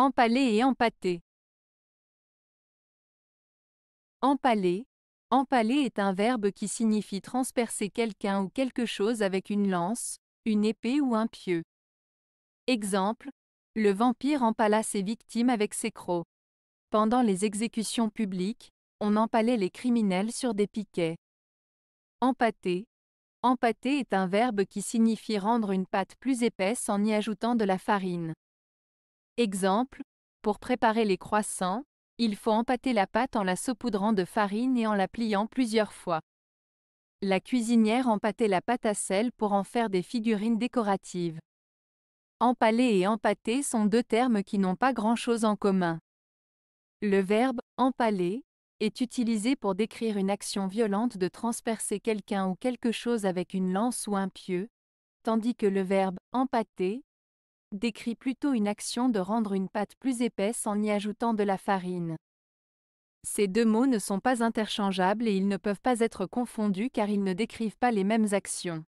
Empaler et empâter. Empaler. Empaler est un verbe qui signifie transpercer quelqu'un ou quelque chose avec une lance, une épée ou un pieu. Exemple. Le vampire empala ses victimes avec ses crocs. Pendant les exécutions publiques, on empalait les criminels sur des piquets. Empâter. Empâter est un verbe qui signifie rendre une pâte plus épaisse en y ajoutant de la farine. Exemple, pour préparer les croissants, il faut empâter la pâte en la saupoudrant de farine et en la pliant plusieurs fois. La cuisinière empâtait la pâte à sel pour en faire des figurines décoratives. Empaler et empâter sont deux termes qui n'ont pas grand-chose en commun. Le verbe empaler est utilisé pour décrire une action violente de transpercer quelqu'un ou quelque chose avec une lance ou un pieu, tandis que le verbe empâter décrit plutôt une action de rendre une pâte plus épaisse en y ajoutant de la farine. Ces deux mots ne sont pas interchangeables et ils ne peuvent pas être confondus car ils ne décrivent pas les mêmes actions.